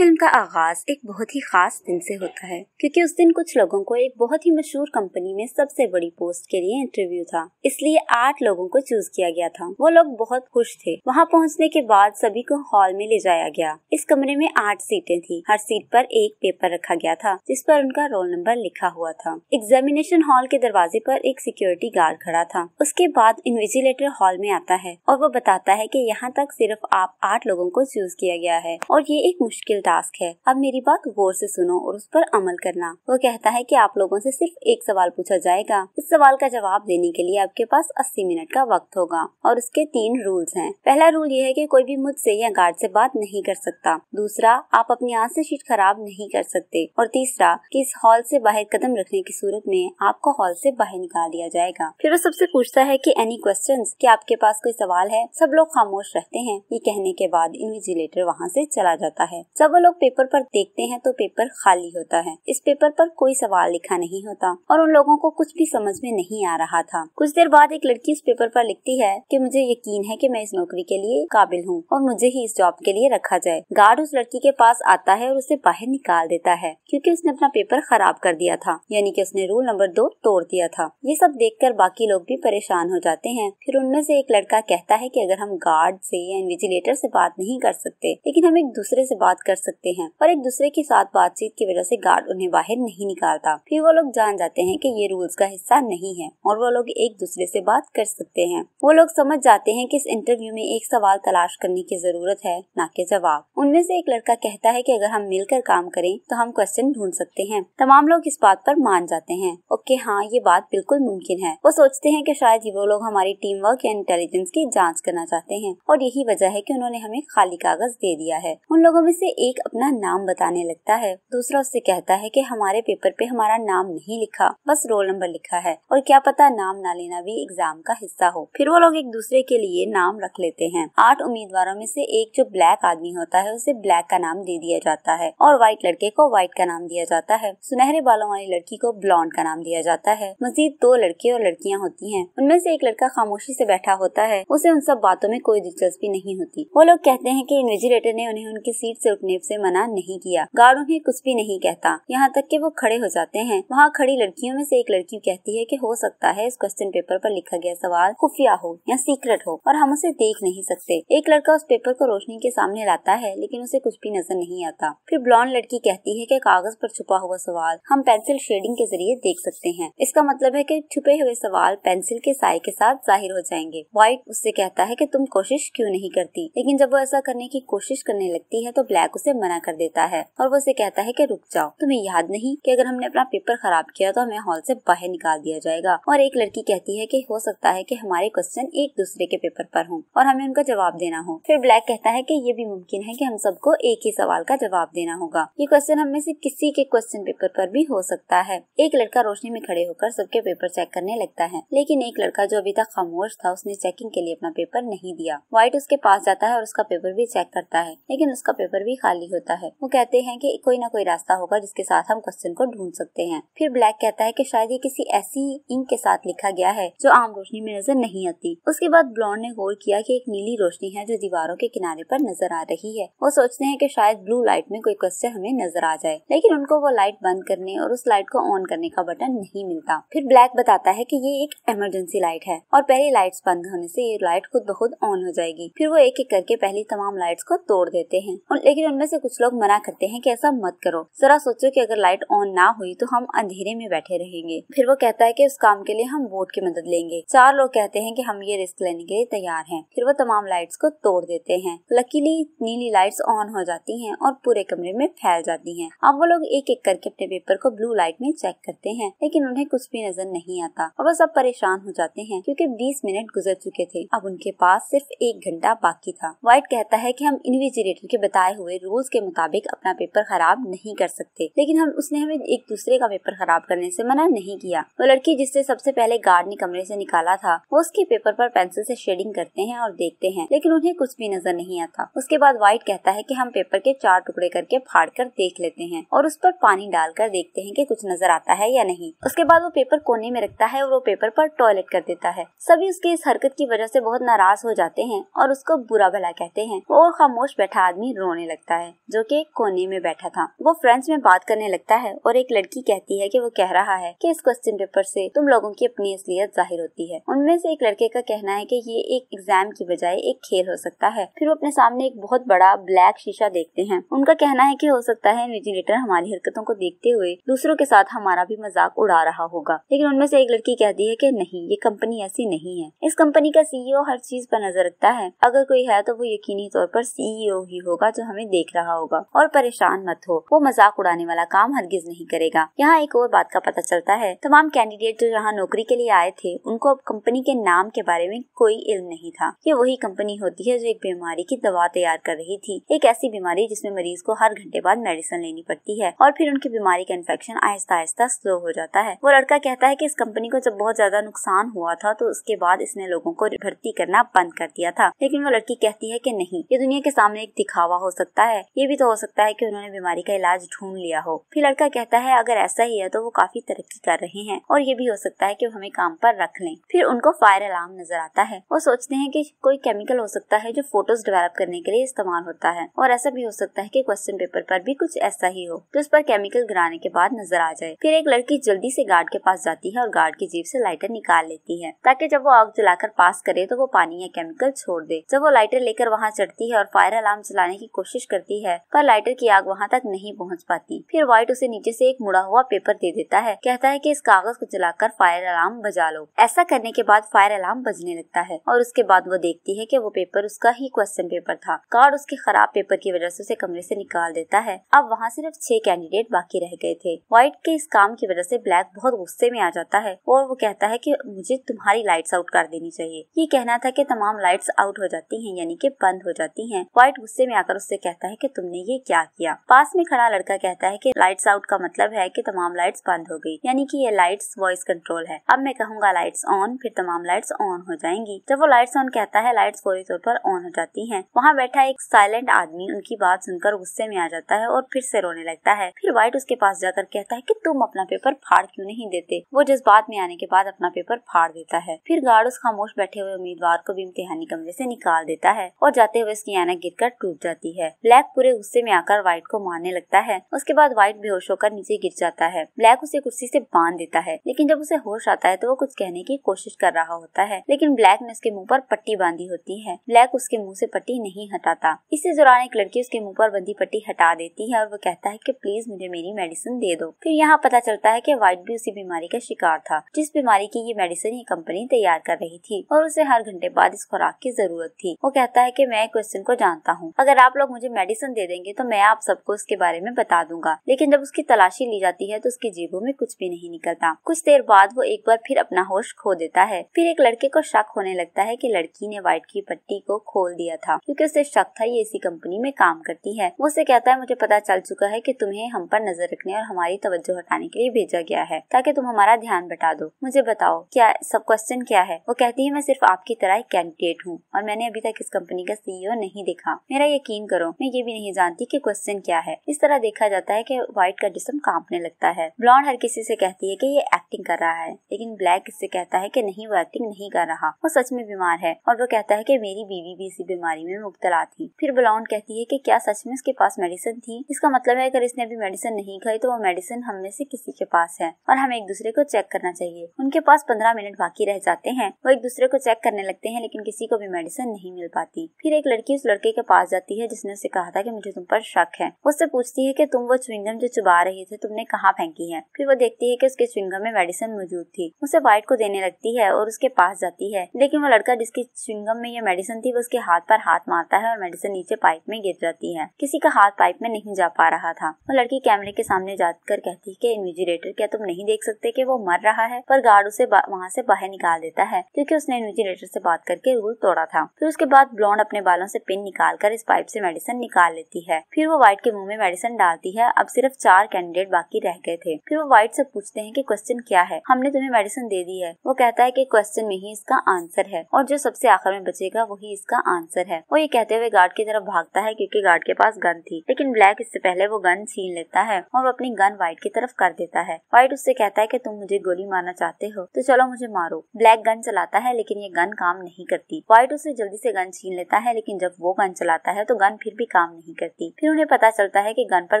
film का आगाज एक बहुत ही खास दिन से होता है क्योंकि उस दिन कुछ लोगों को एक बहुत ही मशहूर कंपनी में सबसे बड़ी पोस्ट के लिए इंटरव्यू था इसलिए आठ लोगों को चूज किया गया था वो लोग बहुत खुश थे वहाँ पहुँचने के बाद सभी को हॉल में ले जाया गया इस कमरे में आठ सीटें थी हर सीट पर एक पेपर रखा गया था जिस पर उनका रोल नंबर लिखा हुआ था एग्जामिनेशन हॉल के दरवाजे पर एक सिक्योरिटी गार्ड खड़ा था उसके बाद इन्विजिलेटर हॉल में आता है और वो बताता है की यहाँ तक सिर्फ आप आठ लोगों को चूज किया गया है और ये एक मुश्किल टास्क है अब मेरी बात गौर से सुनो और उस पर अमल करना वो कहता है कि आप लोगों से सिर्फ एक सवाल पूछा जाएगा इस सवाल का जवाब देने के लिए आपके पास 80 मिनट का वक्त होगा और उसके तीन रूल्स हैं पहला रूल ये है कि कोई भी मुझसे या गार्ड से बात नहीं कर सकता दूसरा आप अपनी आँख से शीट खराब नहीं कर सकते और तीसरा कि इस हॉल से बाहर कदम रखने की सूरत में आपको हॉल से बाहर निकाल दिया जाएगा फिर वो सबसे पूछता है की एनी क्वेश्चन की आपके पास कोई सवाल है सब लोग खामोश रहते हैं ये कहने के बाद इन्विजिलेटर वहाँ से चला जाता है सब जब वो लोग पेपर पर देखते हैं तो पेपर खाली होता है इस पेपर पर कोई सवाल लिखा नहीं होता और उन लोगों को कुछ भी समझ में नहीं आ रहा था कुछ देर बाद एक लड़की उस पेपर पर लिखती है कि मुझे यकीन है कि मैं इस नौकरी के लिए काबिल हूँ और मुझे ही इस जॉब के लिए रखा जाए गार्ड उस लड़की के पास आता है और उसे बाहर निकाल देता है क्योंकि उसने अपना पेपर खराब कर दिया था यानी कि उसने रूल नंबर दो तोड़ दिया था ये सब देख बाकी लोग भी परेशान हो जाते हैं फिर उनमें से एक लड़का कहता है की अगर हम गार्ड से या इन्विजिलेटर से बात नहीं कर सकते लेकिन हम एक दूसरे से बात कर सकते हैं पर एक दूसरे के साथ बातचीत की वजह से गार्ड उन्हें बाहर नहीं निकालता फिर वो लोग जान जाते हैं कि ये रूल्स का हिस्सा नहीं है और वो लोग एक दूसरे से बात कर सकते हैं वो लोग समझ जाते हैं कि इस इंटरव्यू में एक सवाल तलाश करने की जरूरत है न के जवाब उनमें से एक लड़का कहता है की अगर हम मिलकर काम करें तो हम क्वेश्चन ढूंढ सकते हैं तमाम लोग इस बात आरोप मान जाते हैं ओके हाँ ये बात बिल्कुल मुमकिन है वो सोचते हैं की शायद वो लोग हमारी टीम वर्क या इंटेलिजेंस की जाँच करना चाहते हैं और यही वजह है की उन्होंने हमें खाली कागज दे दिया है उन लोगों में से एक अपना नाम बताने लगता है दूसरा उससे कहता है कि हमारे पेपर पे हमारा नाम नहीं लिखा बस रोल नंबर लिखा है और क्या पता नाम ना लेना भी एग्जाम का हिस्सा हो फिर वो लोग एक दूसरे के लिए नाम रख लेते हैं आठ उम्मीदवारों में से एक जो ब्लैक आदमी होता है उसे ब्लैक का नाम दे दिया जाता है और व्हाइट लड़के को व्हाइट का नाम दिया जाता है सुनहरे बालों वाली लड़की को ब्लॉन्ड का नाम दिया जाता है मजीद दो लड़के और लड़कियाँ होती है उनमें से एक लड़का खामोशी से बैठा होता है उसे उन सब बातों में कोई दिलचस्पी नहीं होती वो लोग कहते हैं की इन्वेजिलेटर ने उन्हें उनकी सीट से उठने समीप से मना नहीं किया गार्ड उन्हें कुछ भी नहीं कहता यहाँ तक कि वो खड़े हो जाते हैं वहाँ खड़ी लड़कियों में से एक लड़की कहती है कि हो सकता है इस क्वेश्चन पेपर पर लिखा गया सवाल खुफिया हो या सीक्रेट हो और हम उसे देख नहीं सकते एक लड़का उस पेपर को रोशनी के सामने लाता है लेकिन उसे कुछ भी नजर नहीं आता फिर ब्लॉन्ड लड़की कहती है की कागज पर छुपा हुआ सवाल हम पेंसिल शेडिंग के जरिए देख सकते हैं इसका मतलब है की छुपे हुए सवाल पेंसिल के साय के साथ जाहिर हो जाएंगे व्हाइट उससे कहता है की तुम कोशिश क्यूँ नहीं करती लेकिन जब वो ऐसा करने की कोशिश करने लगती है तो ब्लैक उसे उसे मना कर देता है और वो उसे कहता है कि रुक जाओ तुम्हें याद नहीं कि अगर हमने अपना पेपर खराब किया तो हमें हॉल से बाहर निकाल दिया जाएगा और एक लड़की कहती है कि हो सकता है कि हमारे क्वेश्चन एक दूसरे के पेपर पर हो और हमें उनका जवाब देना हो फिर ब्लैक कहता है कि ये भी मुमकिन है कि हम सबको एक ही सवाल का जवाब देना होगा ये क्वेश्चन हमें से किसी के क्वेश्चन पेपर पर भी हो सकता है एक लड़का रोशनी में खड़े होकर सबके पेपर चेक करने लगता है लेकिन एक लड़का जो अभी तक खामोश था उसने चेकिंग के लिए अपना पेपर नहीं दिया व्हाइट उसके पास जाता है और उसका पेपर भी चेक करता है लेकिन उसका पेपर भी खाली खाली होता है वो कहते हैं कि कोई ना कोई रास्ता होगा जिसके साथ हम क्वेश्चन को ढूंढ सकते हैं फिर ब्लैक कहता है कि शायद ये किसी ऐसी इंक के साथ लिखा गया है जो आम रोशनी में नजर नहीं आती उसके बाद ब्लॉन्ड ने गौर किया कि एक नीली रोशनी है जो दीवारों के किनारे पर नजर आ रही है वो सोचते हैं कि शायद ब्लू लाइट में कोई क्वेश्चन हमें नजर आ जाए लेकिन उनको वो लाइट बंद करने और उस लाइट को ऑन करने का बटन नहीं मिलता फिर ब्लैक बताता है कि ये एक इमरजेंसी लाइट है और पहली लाइट बंद होने से ये लाइट खुद ब खुद ऑन हो जाएगी फिर वो एक एक करके पहली तमाम लाइट्स को तोड़ देते हैं लेकिन उनमें से कुछ लोग मना करते हैं कि ऐसा मत करो जरा सोचो कि अगर लाइट ऑन ना हुई तो हम अंधेरे में बैठे रहेंगे फिर वो कहता है कि उस काम के लिए हम वोट की मदद लेंगे चार लोग कहते हैं कि हम ये रिस्क लेने के लिए तैयार हैं फिर वो तमाम लाइट्स को तोड़ देते हैं लकीली नीली लाइट्स ऑन हो जाती हैं और पूरे कमरे में फैल जाती हैं अब वो लोग एक एक करके अपने पेपर को ब्लू लाइट में चेक करते हैं लेकिन उन्हें कुछ भी नजर नहीं आता और वो सब परेशान हो जाते हैं क्योंकि 20 मिनट गुजर चुके थे अब उनके पास सिर्फ एक घंटा बाकी था व्हाइट कहता है कि हम इन्विजिलेटर के बताए हुए रूल रूल्स के मुताबिक अपना पेपर खराब नहीं कर सकते लेकिन हम उसने हमें एक दूसरे का पेपर खराब करने से मना नहीं किया वो लड़की जिससे सबसे पहले गार्ड ने कमरे से निकाला था वो उसके पेपर पर पेंसिल से शेडिंग करते हैं और देखते हैं लेकिन उन्हें कुछ भी नजर नहीं आता उसके बाद व्हाइट कहता है कि हम पेपर के चार टुकड़े करके फाड़ कर देख लेते हैं और उस पर पानी डालकर देखते हैं कि कुछ नजर आता है या नहीं उसके बाद वो पेपर कोने में रखता है और वो पेपर पर टॉयलेट कर देता है सभी उसके इस हरकत की वजह से बहुत नाराज हो जाते हैं और उसको बुरा भला कहते हैं वो और खामोश बैठा आदमी रोने लगता है है जो कि एक कोने में बैठा था वो फ्रेंच में बात करने लगता है और एक लड़की कहती है कि वो कह रहा है कि इस क्वेश्चन पेपर से तुम लोगों की अपनी असलियत जाहिर होती है उनमें से एक लड़के का कहना है कि ये एक एग्जाम की बजाय एक खेल हो सकता है फिर वो अपने सामने एक बहुत बड़ा ब्लैक शीशा देखते हैं उनका कहना है की हो सकता है इन्विजिलेटर हमारी हरकतों को देखते हुए दूसरों के साथ हमारा भी मजाक उड़ा रहा होगा लेकिन उनमें से एक लड़की कहती है की नहीं ये कंपनी ऐसी नहीं है इस कंपनी का सीईओ हर चीज पर नजर रखता है अगर कोई है तो वो यकीनी तौर पर सीईओ ही होगा जो हमें देख देख रहा होगा और परेशान मत हो वो मजाक उड़ाने वाला काम हरगिज नहीं करेगा यहाँ एक और बात का पता चलता है तमाम कैंडिडेट जो यहाँ नौकरी के लिए आए थे उनको अब कंपनी के नाम के बारे में कोई इल्म नहीं था ये वही कंपनी होती है जो एक बीमारी की दवा तैयार कर रही थी एक ऐसी बीमारी जिसमें मरीज को हर घंटे बाद मेडिसिन लेनी पड़ती है और फिर उनकी बीमारी का इन्फेक्शन आहिस्ता आहिस्ता स्लो हो जाता है वो लड़का कहता है की इस कंपनी को जब बहुत ज्यादा नुकसान हुआ था तो उसके बाद इसने लोगों को भर्ती करना बंद कर दिया था लेकिन वो लड़की कहती है की नहीं ये दुनिया के सामने एक दिखावा हो सकता है है ये भी तो हो सकता है कि उन्होंने बीमारी का इलाज ढूंढ लिया हो फिर लड़का कहता है अगर ऐसा ही है तो वो काफी तरक्की कर रहे हैं और ये भी हो सकता है कि हमें काम पर रख लें फिर उनको फायर अलार्म नजर आता है वो सोचते हैं कि कोई केमिकल हो सकता है जो फोटोज डेवलप करने के लिए इस्तेमाल होता है और ऐसा भी हो सकता है कि क्वेश्चन पेपर पर भी कुछ ऐसा ही हो जो उस पर केमिकल गिराने के बाद नजर आ जाए फिर एक लड़की जल्दी से गार्ड के पास जाती है और गार्ड की जीप से लाइटर निकाल लेती है ताकि जब वो आग जलाकर पास करे तो वो पानी या केमिकल छोड़ दे जब वो लाइटर लेकर वहाँ चढ़ती है और फायर अलार्म चलाने की कोशिश करती जाती है पर लाइटर की आग वहाँ तक नहीं पहुँच पाती फिर व्हाइट उसे नीचे से एक मुड़ा हुआ पेपर दे देता है कहता है कि इस कागज को जलाकर फायर अलार्म बजा लो ऐसा करने के बाद फायर अलार्म बजने लगता है और उसके बाद वो देखती है की वो पेपर उसका ही क्वेश्चन पेपर था कार्ड उसके खराब पेपर की वजह से उसे कमरे से निकाल देता है अब वहाँ सिर्फ छह कैंडिडेट बाकी रह गए थे व्हाइट के इस काम की वजह से ब्लैक बहुत गुस्से में आ जाता है और वो कहता है कि मुझे तुम्हारी लाइट्स आउट कर देनी चाहिए ये कहना था कि तमाम लाइट्स आउट हो जाती हैं यानी कि बंद हो जाती हैं व्हाइट गुस्से में आकर उससे कहता है कि तुमने ये क्या किया पास में खड़ा लड़का कहता है कि लाइट्स आउट का मतलब है कि तमाम लाइट्स बंद हो गई यानी कि ये लाइट्स वॉइस कंट्रोल है अब मैं कहूँगा लाइट्स ऑन फिर तमाम लाइट्स ऑन हो जाएंगी जब वो लाइट्स ऑन कहता है लाइट्स फौरी तौर पर ऑन हो जाती है वहाँ बैठा एक साइलेंट आदमी उनकी बात सुनकर गुस्से में आ जाता है और फिर से रोने लगता है फिर व्हाइट उसके पास जाकर कहता है की तुम अपना पेपर फाड़ क्यूँ नहीं देते वो जज्बात में आने के बाद अपना पेपर फाड़ देता है फिर गार्ड उस खामोश बैठे हुए उम्मीदवार को भी इम्तिहानी कमरे से निकाल देता है और जाते हुए उसकी आना गिर टूट जाती है ब्लैक पूरे गुस्से में आकर व्हाइट को मारने लगता है उसके बाद व्हाइट बेहोश होकर नीचे गिर जाता है ब्लैक उसे कुर्सी से बांध देता है लेकिन जब उसे होश आता है तो वो कुछ कहने की कोशिश कर रहा होता है लेकिन ब्लैक ने उसके मुँह पर पट्टी बांधी होती है ब्लैक उसके मुँह से पट्टी नहीं हटाता इसी दौरान एक लड़की उसके मुँह पर बंधी पट्टी हटा देती है और वो कहता है की प्लीज मुझे मेरी मेडिसिन दे दो फिर यहाँ पता चलता है की व्हाइट भी उसी बीमारी का शिकार था जिस बीमारी की ये मेडिसिन ये कंपनी तैयार कर रही थी और उसे हर घंटे बाद इस खुराक की जरूरत थी वो कहता है की मैं क्वेश्चन को जानता हूँ अगर आप लोग मुझे मेडिसिन लोकेशन दे देंगे तो मैं आप सबको उसके बारे में बता दूंगा लेकिन जब उसकी तलाशी ली जाती है तो उसकी जेबों में कुछ भी नहीं निकलता कुछ देर बाद वो एक बार फिर अपना होश खो देता है फिर एक लड़के को शक होने लगता है की लड़की ने व्हाइट की पट्टी को खोल दिया था क्यूँकी उसे शक था ये इसी कंपनी में काम करती है वो उसे कहता है मुझे पता चल चुका है की तुम्हें हम पर नजर रखने और हमारी तवज्जो हटाने के लिए भेजा गया है ताकि तुम हमारा ध्यान बटा दो मुझे बताओ क्या सब क्वेश्चन क्या है वो कहती है मैं सिर्फ आपकी तरह एक कैंडिडेट हूँ और मैंने अभी तक इस कंपनी का सीईओ e नहीं देखा मेरा यकीन करो मैं ये भी भी नहीं जानती कि क्वेश्चन क्या है इस तरह देखा जाता है कि व्हाइट का जिसम कांपने लगता है ब्लॉन्ड हर किसी से कहती है कि ये एक्टिंग कर रहा है लेकिन ब्लैक इससे कहता है कि नहीं वो एक्टिंग नहीं कर रहा वो सच में बीमार है और वो कहता है कि मेरी बीवी भी इसी बीमारी में मुबतला थी फिर ब्लॉन्ड कहती है कि क्या सच में उसके पास मेडिसिन थी इसका मतलब है अगर इसने अभी मेडिसिन नहीं खाई तो वो मेडिसिन हम में से किसी के पास है और हमें एक दूसरे को चेक करना चाहिए उनके पास पंद्रह मिनट बाकी रह जाते हैं वो एक दूसरे को चेक करने लगते हैं लेकिन किसी को भी मेडिसिन नहीं मिल पाती फिर एक लड़की उस लड़के के पास जाती है जिसने उसे कहा था है कि मुझे तुम पर शक है उससे पूछती है कि तुम वो चुविंगम जो चुबा रहे थे तुमने कहाँ फेंकी है फिर वो देखती है कि उसके चुविंगम में मेडिसिन मौजूद थी उसे वाइट को देने लगती है और उसके पास जाती है लेकिन वो लड़का जिसकी चुविंगम में ये मेडिसिन थी वो उसके हाथ पर हाथ मारता है और मेडिसिन नीचे पाइप में गिर जाती है किसी का हाथ पाइप में नहीं जा पा रहा था वो लड़की कैमरे के सामने जाकर कहती है की इन्विजिलेटर क्या तुम नहीं देख सकते की वो मर रहा है पर गार्ड उसे वहाँ से बाहर निकाल देता है क्यूँकी उसने इन्विजिलेटर से बात करके रूल तोड़ा था फिर उसके बाद ब्लॉन्ड अपने बालों से पिन निकाल कर इस पाइप से मेडिसिन निकाल निकाल लेती है फिर वो व्हाइट के मुंह में मेडिसिन डालती है अब सिर्फ चार कैंडिडेट बाकी रह गए थे फिर वो व्हाइट से पूछते हैं कि क्वेश्चन क्या है हमने तुम्हें मेडिसिन दे दी है वो कहता है कि क्वेश्चन में ही इसका आंसर है और जो सबसे आखिर में बचेगा वही इसका आंसर है वो ये कहते हुए गार्ड की तरफ भागता है क्योंकि गार्ड के पास गन थी लेकिन ब्लैक इससे पहले वो गन छीन लेता है और वो अपनी गन व्हाइट की तरफ कर देता है व्हाइट उससे कहता है की तुम मुझे गोली मारना चाहते हो तो चलो मुझे मारो ब्लैक गन चलाता है लेकिन ये गन काम नहीं करती व्हाइट उससे जल्दी से गन छीन लेता है लेकिन जब वो गन चलाता है तो गन फिर भी काम काम नहीं करती फिर उन्हें पता चलता है कि गन पर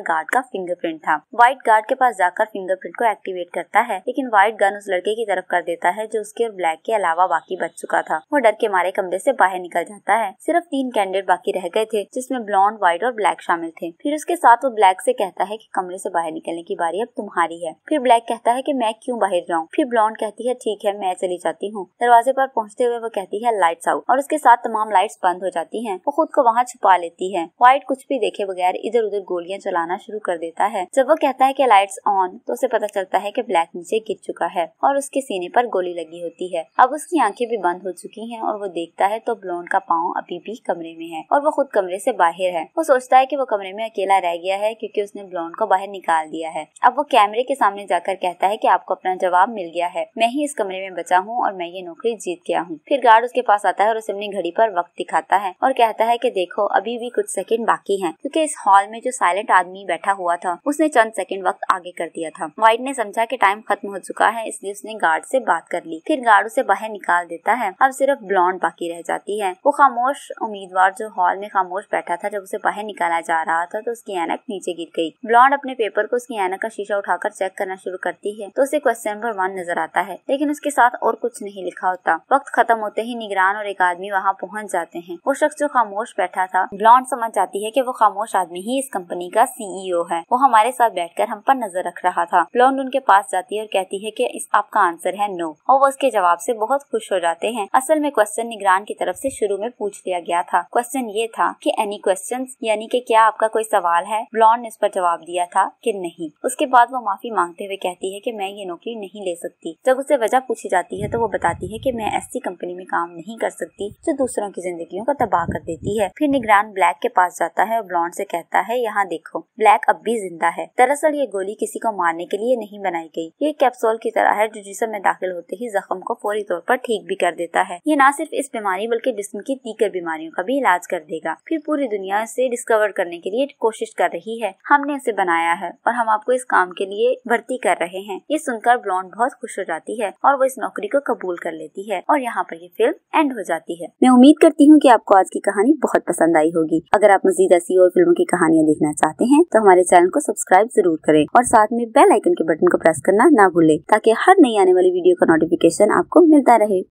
गार्ड का फिंगरप्रिंट था व्हाइट गार्ड के पास जाकर फिंगरप्रिंट को एक्टिवेट करता है लेकिन व्हाइट गन उस लड़के की तरफ कर देता है जो उसके और ब्लैक के अलावा बाकी बच चुका था वो डर के मारे कमरे से बाहर निकल जाता है सिर्फ तीन कैंडिडेट बाकी रह गए थे जिसमें ब्लॉन्ड व्हाइट और ब्लैक शामिल थे फिर उसके साथ वो ब्लैक से कहता है कि कमरे से बाहर निकलने की बारी अब तुम्हारी है फिर ब्लैक कहता है कि मैं क्यों बाहर जाऊँ फिर ब्लॉन्ड कहती है ठीक है मैं चली जाती हूँ दरवाजे पर पहुँचते हुए वो कहती है लाइट्स आउट और उसके साथ तमाम लाइट्स बंद हो जाती है वो खुद को वहाँ छुपा लेती है व्हाइट एलाइट कुछ भी देखे बगैर इधर उधर गोलियां चलाना शुरू कर देता है जब वो कहता है कि लाइट्स ऑन तो उसे पता चलता है कि ब्लैक नीचे गिर चुका है और उसके सीने पर गोली लगी होती है अब उसकी आंखें भी बंद हो चुकी हैं और वो देखता है तो ब्लोन का पाँव अभी भी कमरे में है और वो खुद कमरे से बाहर है वो सोचता है की वो कमरे में अकेला रह गया है क्यूँकी उसने ब्लोन को बाहर निकाल दिया है अब वो कैमरे के सामने जाकर कहता है की आपको अपना जवाब मिल गया है मैं ही इस कमरे में बचा हूँ और मैं ये नौकरी जीत गया हूँ फिर गार्ड उसके पास आता है और उसे अपनी घड़ी पर वक्त दिखाता है और कहता है की देखो अभी भी कुछ सेकेंड बाकी हैं क्योंकि इस हॉल में जो साइलेंट आदमी बैठा हुआ था उसने चंद सेकंड वक्त आगे कर दिया था व्हाइट ने समझा कि टाइम खत्म हो चुका है इसलिए उसने गार्ड से बात कर ली फिर गार्ड उसे बाहर निकाल देता है अब सिर्फ ब्लॉन्ड बाकी रह जाती है वो खामोश उम्मीदवार जो हॉल में खामोश बैठा था जब उसे बाहर निकाला जा रहा था तो उसकी एनक नीचे गिर गई ब्लॉन्ड अपने पेपर को उसकी एनक का शीशा उठाकर चेक करना शुरू करती है तो उसे क्वेश्चन नंबर वन नजर आता है लेकिन उसके साथ और कुछ नहीं लिखा होता वक्त खत्म होते ही निगरान और एक आदमी वहाँ पहुँच जाते हैं वो शख्स जो खामोश बैठा था ब्लॉन्ड समझ जाती कहती है कि वो खामोश आदमी ही इस कंपनी का सीईओ e है वो हमारे साथ बैठकर हम पर नजर रख रहा था ब्लॉन्ड उनके पास जाती है और कहती है कि इस आपका आंसर है नो और वो उसके जवाब से बहुत खुश हो जाते हैं असल में क्वेश्चन निगरान की तरफ से शुरू में पूछ लिया गया था क्वेश्चन ये था कि एनी क्वेश्चन यानी कि क्या आपका कोई सवाल है ब्लॉन्ड ने इस पर जवाब दिया था कि नहीं उसके बाद वो माफी मांगते हुए कहती है कि मैं ये नौकरी नहीं ले सकती जब उससे वजह पूछी जाती है तो वो बताती है कि मैं ऐसी कंपनी में काम नहीं कर सकती जो दूसरों की जिंदगियों का तबाह कर देती है फिर निगरान ब्लैक के पास जाती जाता है और ब्लॉन्ड से कहता है यहाँ देखो ब्लैक अब भी जिंदा है दरअसल ये गोली किसी को मारने के लिए नहीं बनाई गई ये कैप्सूल की तरह है जो जिसम में दाखिल होते ही जख्म को फौरी तौर पर ठीक भी कर देता है ये न सिर्फ इस बीमारी बल्कि जिसम की दीगर बीमारियों का भी इलाज कर देगा फिर पूरी दुनिया इसे डिस्कवर करने के लिए कोशिश कर रही है हमने इसे बनाया है और हम आपको इस काम के लिए भर्ती कर रहे हैं ये सुनकर ब्लॉन्ड बहुत खुश हो जाती है और वो इस नौकरी को कबूल कर लेती है और यहाँ पर ये फिल्म एंड हो जाती है मैं उम्मीद करती हूँ की आपको आज की कहानी बहुत पसंद आई होगी अगर आप मुझे मजीद ऐसी और फिल्मों की कहानियाँ देखना चाहते हैं तो हमारे चैनल को सब्सक्राइब जरूर करें और साथ में बेल आइकन के बटन को प्रेस करना ना भूले ताकि हर नई आने वाली वीडियो का नोटिफिकेशन आपको मिलता रहे